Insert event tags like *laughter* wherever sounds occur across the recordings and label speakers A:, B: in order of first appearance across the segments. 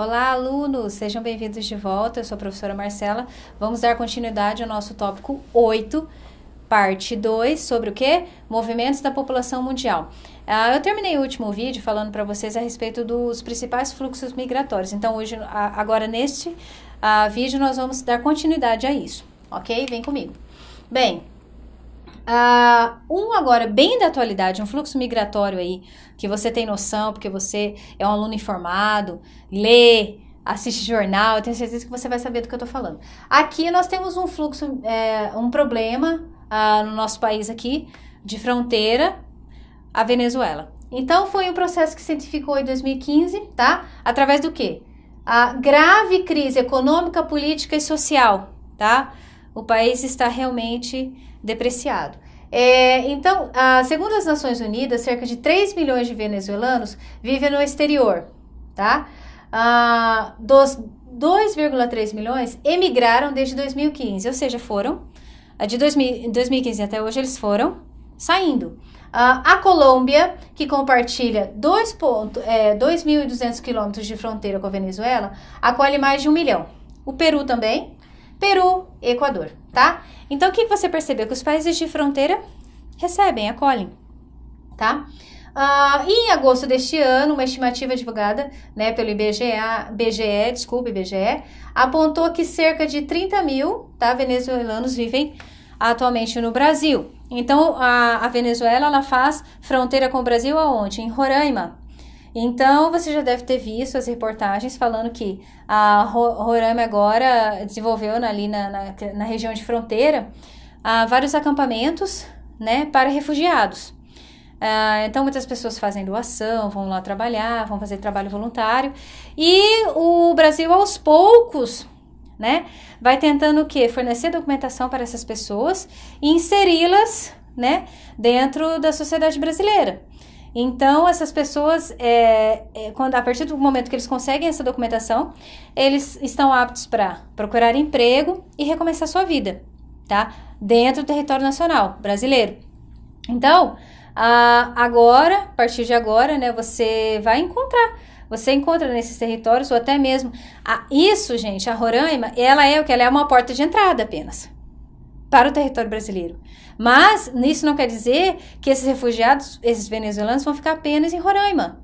A: Olá, alunos! Sejam bem-vindos de volta. Eu sou a professora Marcela. Vamos dar continuidade ao nosso tópico 8, parte 2, sobre o que? Movimentos da população mundial. Ah, eu terminei o último vídeo falando para vocês a respeito dos principais fluxos migratórios. Então, hoje, agora neste ah, vídeo, nós vamos dar continuidade a isso, ok? Vem comigo. Bem, Uh, um agora bem da atualidade, um fluxo migratório aí, que você tem noção, porque você é um aluno informado, lê, assiste jornal, tenho certeza que você vai saber do que eu tô falando. Aqui nós temos um fluxo, é, um problema uh, no nosso país aqui, de fronteira à Venezuela. Então foi um processo que se identificou em 2015, tá? Através do quê? A grave crise econômica, política e social, tá? O país está realmente depreciado. É, então, a, segundo as Nações Unidas, cerca de 3 milhões de venezuelanos vivem no exterior, tá? Ah, dos 2,3 milhões emigraram desde 2015, ou seja, foram. De 2000, 2015 até hoje eles foram saindo. Ah, a Colômbia, que compartilha 2.200 é, quilômetros de fronteira com a Venezuela, acolhe mais de um milhão. O Peru também, Peru, Equador, tá? Então, o que você percebeu? Que os países de fronteira recebem, acolhem, tá? Ah, em agosto deste ano, uma estimativa divulgada né, pelo IBGE, BGE, desculpa, IBGE, apontou que cerca de 30 mil tá, venezuelanos vivem atualmente no Brasil. Então, a, a Venezuela ela faz fronteira com o Brasil aonde? Em Roraima, então, você já deve ter visto as reportagens falando que a Roraima agora desenvolveu ali na, na, na região de fronteira ah, vários acampamentos né, para refugiados. Ah, então, muitas pessoas fazem doação, vão lá trabalhar, vão fazer trabalho voluntário. E o Brasil, aos poucos, né, vai tentando o quê? Fornecer documentação para essas pessoas e inseri-las né, dentro da sociedade brasileira. Então, essas pessoas, é, é, quando, a partir do momento que eles conseguem essa documentação, eles estão aptos para procurar emprego e recomeçar sua vida, tá? Dentro do território nacional brasileiro. Então, a, agora, a partir de agora, né, você vai encontrar. Você encontra nesses territórios, ou até mesmo. A, isso, gente, a Roraima, ela é o que? Ela é uma porta de entrada apenas para o território brasileiro. Mas isso não quer dizer que esses refugiados, esses venezuelanos, vão ficar apenas em Roraima.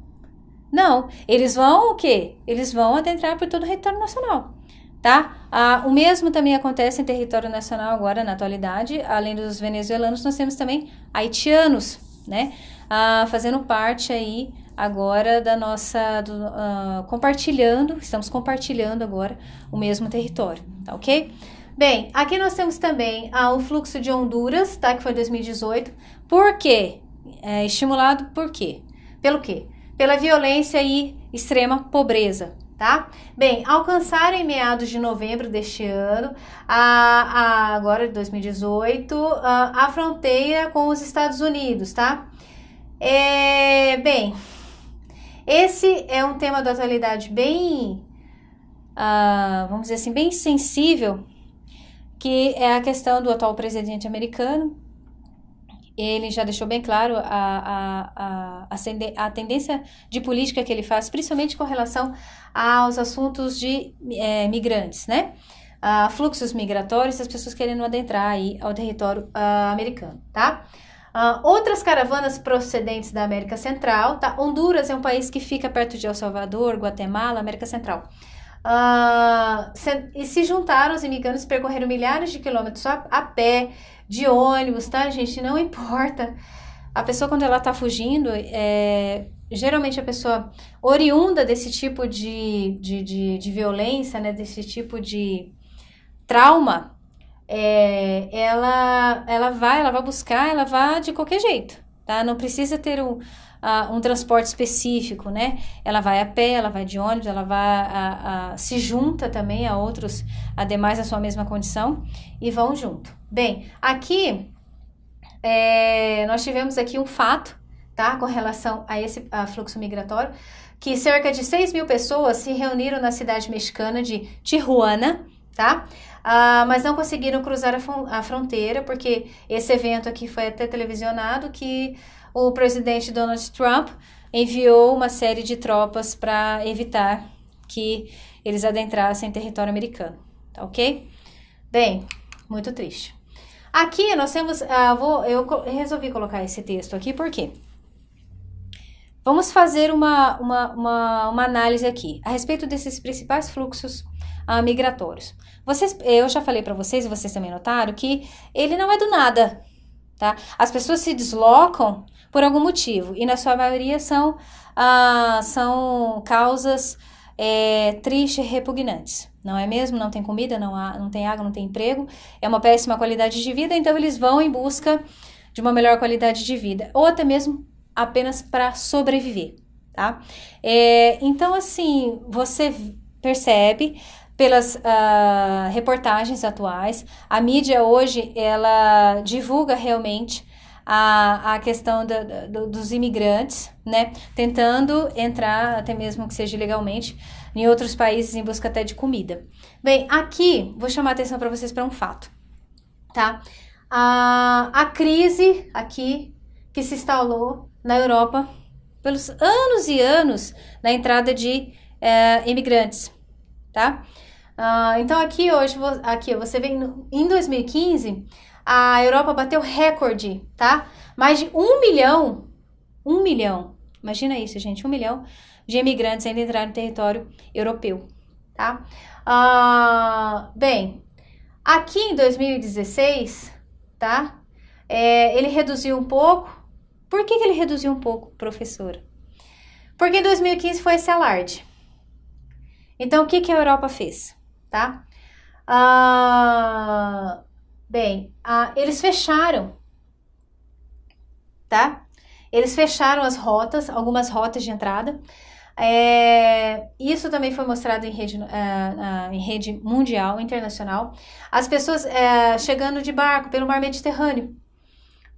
A: Não, eles vão o quê? Eles vão adentrar por todo o território nacional. Tá? Ah, o mesmo também acontece em território nacional agora, na atualidade. Além dos venezuelanos, nós temos também haitianos, né? Ah, fazendo parte aí agora da nossa do, ah, compartilhando, estamos compartilhando agora o mesmo território, tá ok? Bem, aqui nós temos também ah, o fluxo de Honduras, tá? Que foi 2018. Por quê? É, estimulado por quê? Pelo quê? Pela violência e extrema pobreza, tá? Bem, alcançaram em meados de novembro deste ano, a, a agora de 2018, a, a, fronteira com os Estados Unidos, tá? É, bem, esse é um tema da atualidade bem, uh, vamos dizer assim, bem sensível que é a questão do atual presidente americano. Ele já deixou bem claro a, a, a, a tendência de política que ele faz, principalmente com relação aos assuntos de é, migrantes, né? Uh, fluxos migratórios, as pessoas querendo adentrar aí ao território uh, americano, tá? Uh, outras caravanas procedentes da América Central, tá? Honduras é um país que fica perto de El Salvador, Guatemala, América Central. Uh, ah, se, e se juntaram os imigrantes, percorreram milhares de quilômetros a, a, pé, de ônibus, tá, gente? Não *laughs* importa. A pessoa, quando ela tá fugindo, é, geralmente a pessoa oriunda desse tipo de, de, de, de violência, né, desse tipo de trauma, é, ela, ela vai, ela vai buscar, ela vai de qualquer jeito, tá? Não precisa ter um uh, um transporte específico, né? Ela vai a pé, ela vai de ônibus, ela vai a, a, se junta também a outros, a demais sua mesma condição e vão junto. Bem, aqui é, nós tivemos aqui um fato, tá? Com relação a esse a fluxo migratório, que cerca de 6 mil pessoas se reuniram na cidade mexicana de Tijuana, tá? Ah, mas não conseguiram cruzar a, a, fronteira, porque esse evento aqui foi até televisionado, que o presidente Donald Trump enviou uma série de tropas para evitar que eles adentrassem território americano, tá ok? Bem, muito triste. Aqui nós temos, ah, vou, eu resolvi colocar esse texto aqui porque vamos fazer uma, uma, uma, uma análise aqui a respeito desses principais fluxos ah, migratórios. Vocês, eu já falei para vocês, e vocês também notaram, que ele não é do nada, tá? As pessoas se deslocam por algum motivo e na sua maioria são ah, são causas é, tristes, repugnantes, não é mesmo? Não tem comida, não há, não tem água, não tem emprego, é uma péssima qualidade de vida, então eles vão em busca de uma melhor qualidade de vida ou até mesmo apenas para sobreviver, tá? É, então assim você percebe pelas uh, reportagens atuais. A mídia hoje ela divulga realmente a, a questão da, dos imigrantes, né, tentando entrar até mesmo que seja legalmente em outros países em busca até de comida. Bem, aqui vou chamar a atenção para vocês para um fato, tá? A, a crise aqui que se instalou na Europa pelos anos e anos na entrada de é, imigrantes, tá? Uh, então aqui hoje, aqui você vem em 2015, a Europa bateu recorde, tá? Mais de um milhão, um milhão, imagina isso, gente, um milhão de imigrantes ainda entraram no território europeu, tá? Uh, bem, aqui em 2016, tá? É, ele reduziu um pouco. Por que, que ele reduziu um pouco, professora? Porque em 2015 foi esse alarde. Então, o que, que a Europa fez? tá? Ah, bem, ah, eles fecharam, tá? Eles fecharam as rotas, algumas rotas de entrada. É, isso também foi mostrado em rede, é, em rede mundial, internacional. As pessoas é, chegando de barco pelo mar Mediterrâneo,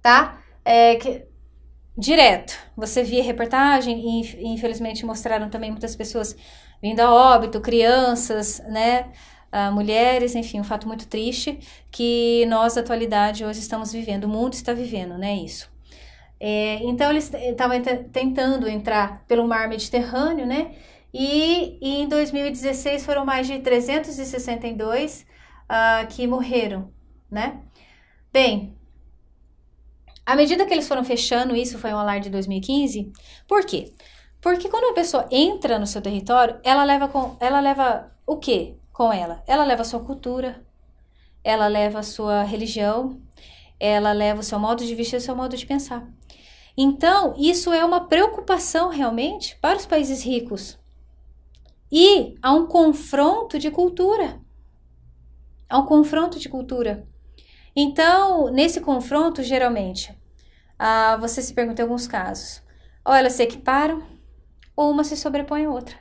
A: tá? é Que, direto. Você via reportagem e infelizmente mostraram também muitas pessoas vindo a óbito, crianças, né? Uh, mulheres, enfim, um fato muito triste que nós, atualidade, hoje estamos vivendo, o mundo está vivendo, né? Isso. É, então, eles estavam tentando entrar pelo mar Mediterrâneo, né? E, e, em 2016 foram mais de 362 uh, ah, que morreram, né? Bem, à medida que eles foram fechando, isso foi um alarde de 2015, por quê? Porque quando a pessoa entra no seu território, ela leva com, ela leva o quê com ela? Ela leva a sua cultura, ela leva a sua religião, ela leva o seu modo de vestir, o seu modo de pensar. Então, isso é uma preocupação realmente para os países ricos. E há um confronto de cultura. Há um confronto de cultura. Então, nesse confronto, geralmente, ah, você se pergunta em alguns casos: ou elas se equiparam, ou uma se sobrepõe à outra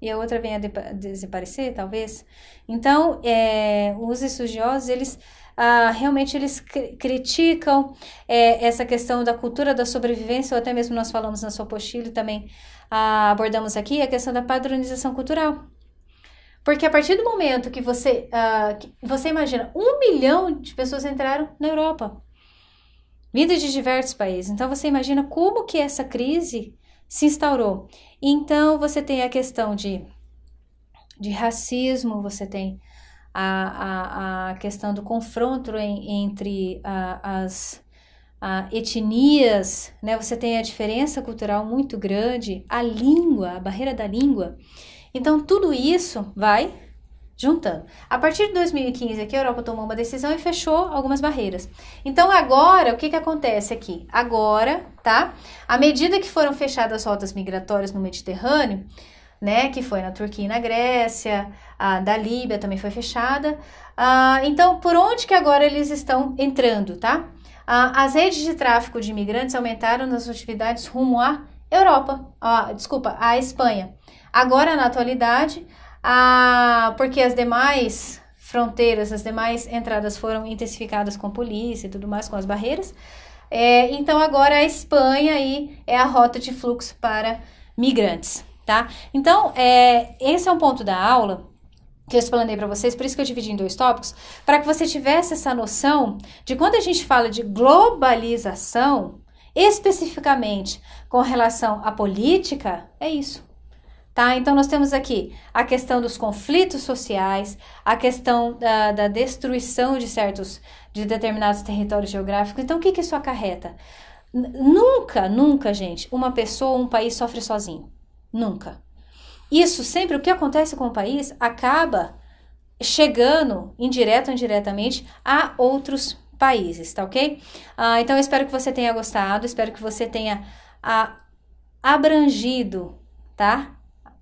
A: e a outra vem a desaparecer, talvez. Então, é, os estudiosos, eles ah, realmente eles criticam é, essa questão da cultura da sobrevivência, ou até mesmo nós falamos na sua apostila também ah, abordamos aqui, a questão da padronização cultural. Porque a partir do momento que você, ah, que você imagina, um milhão de pessoas entraram na Europa, vindas de diversos países. Então, você imagina como que essa crise se instaurou. Então você tem a questão de, de racismo, você tem a, a, a questão do confronto em, entre a, as a etnias, né? Você tem a diferença cultural muito grande, a língua, a barreira da língua. Então tudo isso vai juntando. A partir de 2015 aqui a Europa tomou uma decisão e fechou algumas barreiras. Então agora o que que acontece aqui? Agora, tá? À medida que foram fechadas as rotas migratórias no Mediterrâneo, né, que foi na Turquia e na Grécia, a da Líbia também foi fechada. então, por onde que agora eles estão entrando, tá? as redes de tráfico de imigrantes aumentaram nas atividades rumo à Europa, ah, desculpa, à Espanha. Agora, na atualidade, ah, porque as demais fronteiras, as demais entradas foram intensificadas com polícia e tudo mais, com as barreiras. É, então agora a Espanha aí é a rota de fluxo para migrantes, tá? Então é, esse é um ponto da aula que eu explanei para vocês, por isso que eu dividi em dois tópicos, para que você tivesse essa noção de quando a gente fala de globalização, especificamente com relação à política, é isso. Tá? Então, nós temos aqui a questão dos conflitos sociais, a questão da, da destruição de certos, de determinados territórios geográficos. Então, o que, que isso acarreta? Nunca, nunca, gente, uma pessoa ou um país sofre sozinho. Nunca. Isso sempre, o que acontece com o país, acaba chegando, indireto ou indiretamente, a outros países, tá ok? Ah, então, eu espero que você tenha gostado, espero que você tenha ah, abrangido, tá?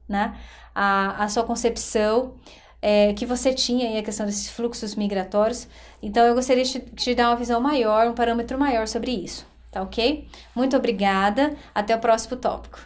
A: né? A, a sua concepção é, que você tinha e a questão desses fluxos migratórios. Então, eu gostaria de te dar uma visão maior, um parâmetro maior sobre isso, tá ok? Muito obrigada, até o próximo tópico.